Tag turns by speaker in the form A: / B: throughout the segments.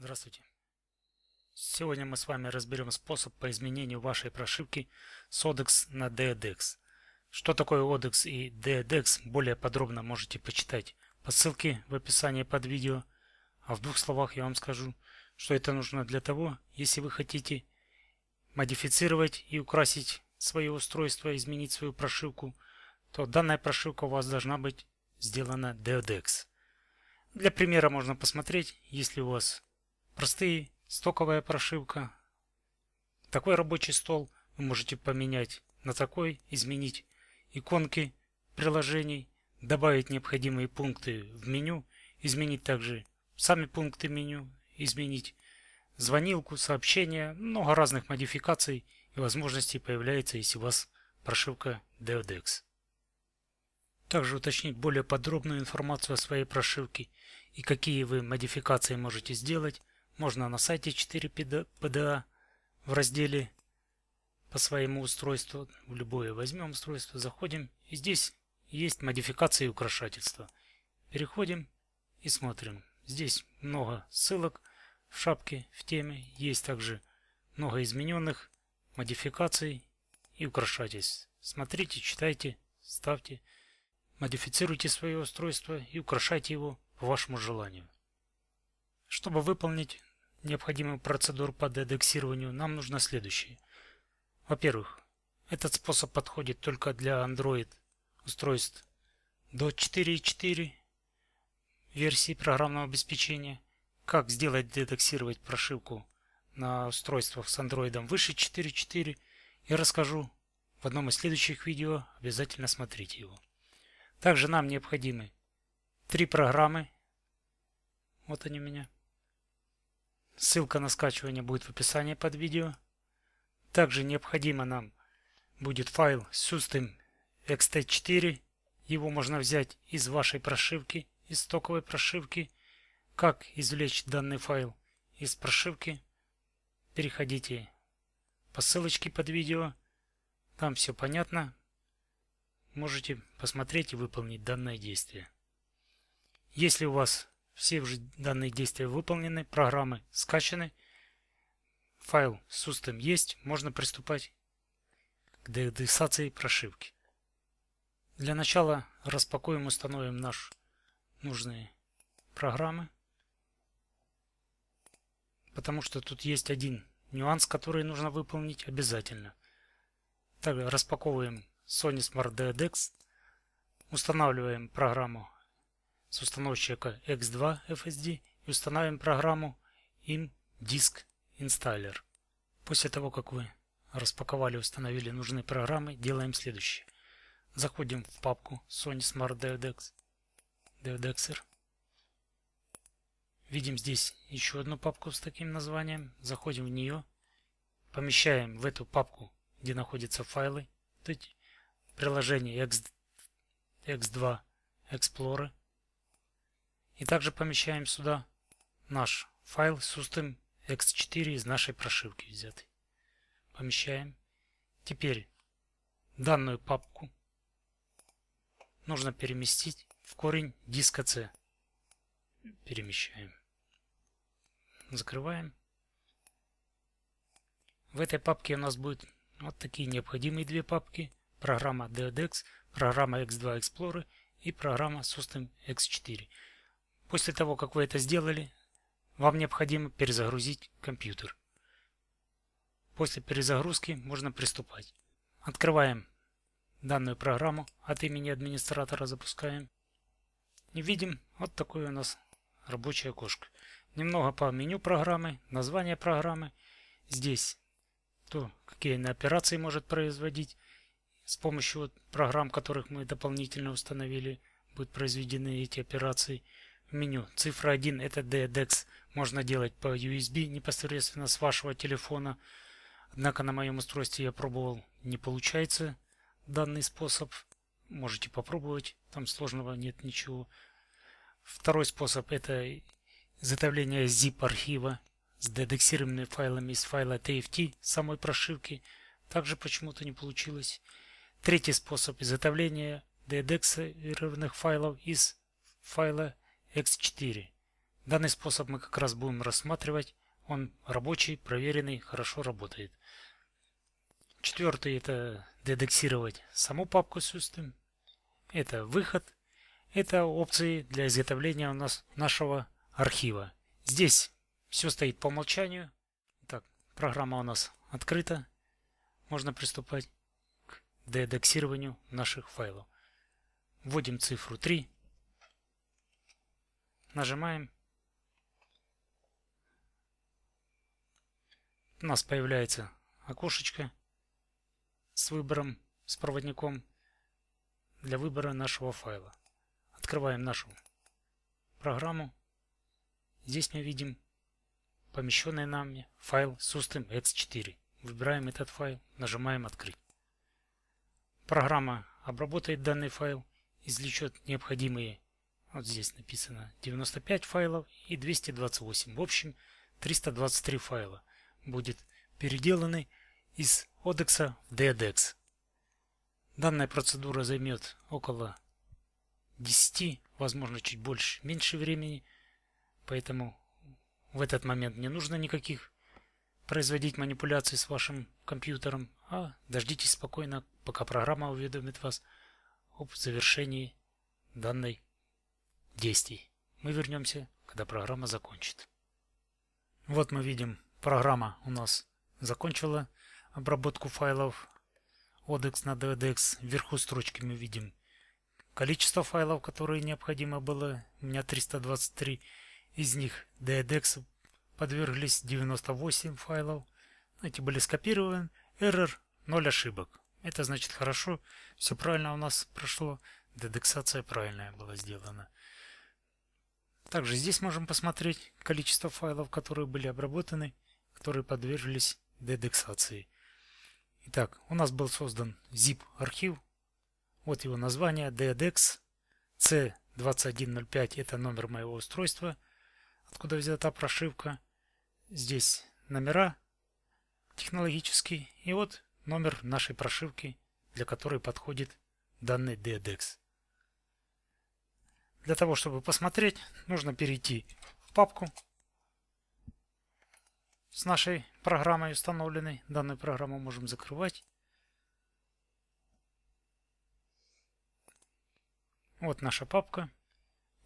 A: Здравствуйте! Сегодня мы с вами разберем способ по изменению вашей прошивки с ODEX на DEDEX. Что такое ODEX и DEDEX более подробно можете почитать по ссылке в описании под видео. А в двух словах я вам скажу, что это нужно для того, если вы хотите модифицировать и украсить свое устройство, изменить свою прошивку, то данная прошивка у вас должна быть сделана DEDEX. Для примера можно посмотреть, если у вас простые, стоковая прошивка. Такой рабочий стол вы можете поменять на такой, изменить иконки приложений, добавить необходимые пункты в меню, изменить также сами пункты меню, изменить звонилку, сообщения, много разных модификаций и возможностей появляется, если у вас прошивка DODEX. Также уточнить более подробную информацию о своей прошивке и какие вы модификации можете сделать можно на сайте 4PDA а в разделе по своему устройству, в любое возьмем устройство, заходим, и здесь есть модификации и украшательства. Переходим и смотрим. Здесь много ссылок в шапке, в теме. Есть также много измененных модификаций и украшательств. Смотрите, читайте, ставьте, модифицируйте свое устройство и украшайте его по вашему желанию. Чтобы выполнить Необходимую процедуру по дедексированию, нам нужно следующее. Во-первых, этот способ подходит только для Android устройств до 4.4 версии программного обеспечения. Как сделать детоксировать прошивку на устройствах с Android выше 4.4 я расскажу в одном из следующих видео, обязательно смотрите его. Также нам необходимы три программы. Вот они у меня. Ссылка на скачивание будет в описании под видео. Также необходимо нам будет файл System XT4. Его можно взять из вашей прошивки, из стоковой прошивки. Как извлечь данный файл из прошивки? Переходите по ссылочке под видео. Там все понятно. Можете посмотреть и выполнить данное действие. Если у вас все уже данные действия выполнены, программы скачаны, файл с устым есть, можно приступать к деадресации прошивки. Для начала распакуем, установим наши нужные программы, потому что тут есть один нюанс, который нужно выполнить обязательно. Также распаковываем Sony Smart DDX, устанавливаем программу с установщика X2 FSD и установим программу им Disk Installer. После того, как вы распаковали и установили нужные программы, делаем следующее. Заходим в папку Sony Smart DevDex, DevDexer. Видим здесь еще одну папку с таким названием. Заходим в нее. Помещаем в эту папку, где находятся файлы, приложение X, X2 Explorer. И также помещаем сюда наш файл с устым x4 из нашей прошивки взятый. Помещаем. Теперь данную папку нужно переместить в корень диска C. Перемещаем. Закрываем. В этой папке у нас будет вот такие необходимые две папки. Программа DDX, программа X2 Explorer и программа с устным X4. После того, как вы это сделали, вам необходимо перезагрузить компьютер. После перезагрузки можно приступать. Открываем данную программу от имени администратора, запускаем. И видим вот такое у нас рабочее окошко. Немного по меню программы, название программы. Здесь то, какие она операции может производить. С помощью программ, которых мы дополнительно установили, будут произведены эти операции меню. Цифра 1 это DDEX. Можно делать по USB непосредственно с вашего телефона. Однако на моем устройстве я пробовал, не получается данный способ. Можете попробовать, там сложного нет ничего. Второй способ это изготовление zip архива с дедексированными файлами из файла TFT самой прошивки. Также почему-то не получилось. Третий способ изготовления дедексированных файлов из файла X4. Данный способ мы как раз будем рассматривать. Он рабочий, проверенный, хорошо работает. Четвертый это детектировать саму папку System. Это выход. Это опции для изготовления у нас нашего архива. Здесь все стоит по умолчанию. Так, программа у нас открыта. Можно приступать к деэдексированию наших файлов. Вводим цифру 3. Нажимаем. У нас появляется окошечко с выбором, с проводником для выбора нашего файла. Открываем нашу программу. Здесь мы видим помещенный нами файл sustem x4. Выбираем этот файл, нажимаем «Открыть». Программа обработает данный файл, извлечет необходимые вот здесь написано 95 файлов и 228. В общем, 323 файла будет переделаны из ODEX в DEX. Данная процедура займет около 10, возможно, чуть больше, меньше времени, поэтому в этот момент не нужно никаких производить манипуляции с вашим компьютером, а дождитесь спокойно, пока программа уведомит вас об завершении данной действий. Мы вернемся, когда программа закончит. Вот мы видим, программа у нас закончила обработку файлов. Odex на DDX. Вверху строчки мы видим количество файлов, которые необходимо было. У меня 323 из них DDX подверглись 98 файлов. Эти были скопированы. Error 0 ошибок. Это значит хорошо, все правильно у нас прошло, дедексация правильная была сделана. Также здесь можем посмотреть количество файлов, которые были обработаны, которые подверглись дедексации. Итак, у нас был создан zip архив. Вот его название DDEX C2105 это номер моего устройства, откуда взята прошивка. Здесь номера технологические и вот номер нашей прошивки, для которой подходит данный DDEX. Для того, чтобы посмотреть, нужно перейти в папку с нашей программой установленной. Данную программу можем закрывать. Вот наша папка,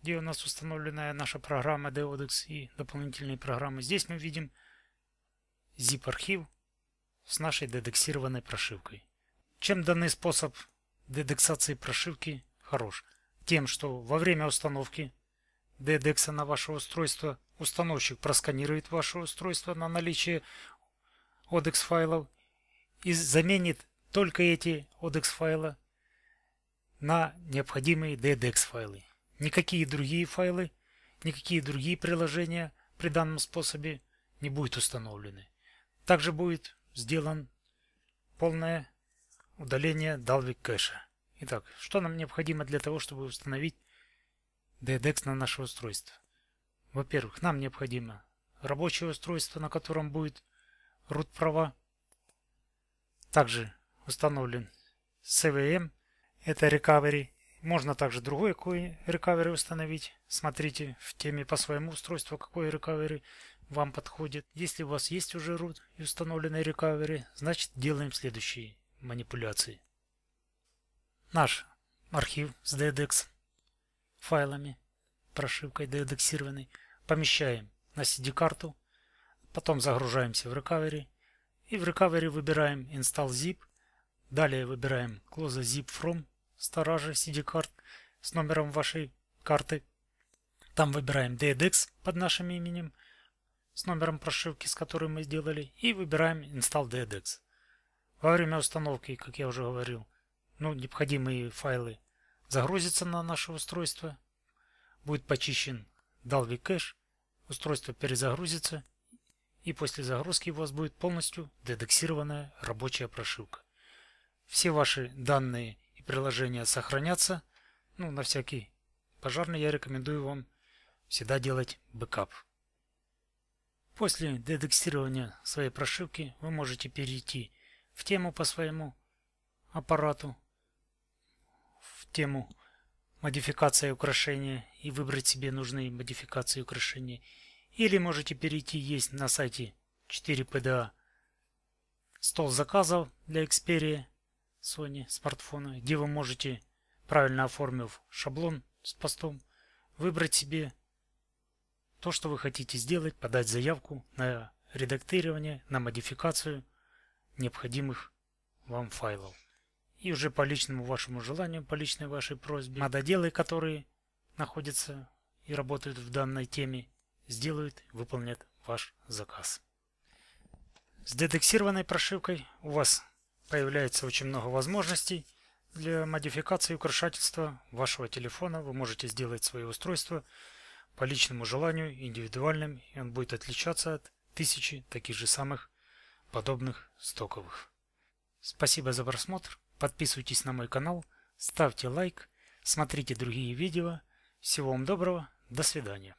A: где у нас установленная наша программа Deodex и дополнительные программы. Здесь мы видим zip-архив с нашей дедексированной прошивкой. Чем данный способ дедексации прошивки хорош? Тем, что во время установки DDEX на ваше устройство установщик просканирует ваше устройство на наличие ODEX файлов и заменит только эти ODEX файлы на необходимые DDEX файлы. Никакие другие файлы, никакие другие приложения при данном способе не будут установлены. Также будет сделан полное удаление Dalvik кэша. Итак, что нам необходимо для того, чтобы установить DDEX на наше устройство? Во-первых, нам необходимо рабочее устройство, на котором будет root права. Также установлен CVM, это recovery. Можно также другой какой recovery установить. Смотрите в теме по своему устройству, какой recovery вам подходит. Если у вас есть уже root и установленный recovery, значит делаем следующие манипуляции наш архив с DDX файлами, прошивкой деэдексированной, помещаем на CD-карту, потом загружаемся в Recovery и в Recovery выбираем Install Zip, далее выбираем Close Zip From сторожа CD-карт с номером вашей карты. Там выбираем DDX под нашим именем с номером прошивки, с которой мы сделали, и выбираем Install DDX. Во время установки, как я уже говорил, ну, необходимые файлы загрузятся на наше устройство, будет почищен dalvik кэш, устройство перезагрузится, и после загрузки у вас будет полностью дедексированная рабочая прошивка. Все ваши данные и приложения сохранятся, ну, на всякий пожарный я рекомендую вам всегда делать бэкап. После дедексирования своей прошивки вы можете перейти в тему по своему аппарату тему модификация украшения и выбрать себе нужные модификации украшения. Или можете перейти есть на сайте 4PDA а. стол заказов для Xperia, Sony, смартфона, где вы можете, правильно оформив шаблон с постом, выбрать себе то, что вы хотите сделать, подать заявку на редактирование, на модификацию необходимых вам файлов и уже по личному вашему желанию, по личной вашей просьбе, мододелы, которые находятся и работают в данной теме, сделают, выполнят ваш заказ. С детексированной прошивкой у вас появляется очень много возможностей для модификации и украшательства вашего телефона. Вы можете сделать свое устройство по личному желанию, индивидуальным, и он будет отличаться от тысячи таких же самых подобных стоковых. Спасибо за просмотр. Подписывайтесь на мой канал, ставьте лайк, смотрите другие видео. Всего вам доброго, до свидания.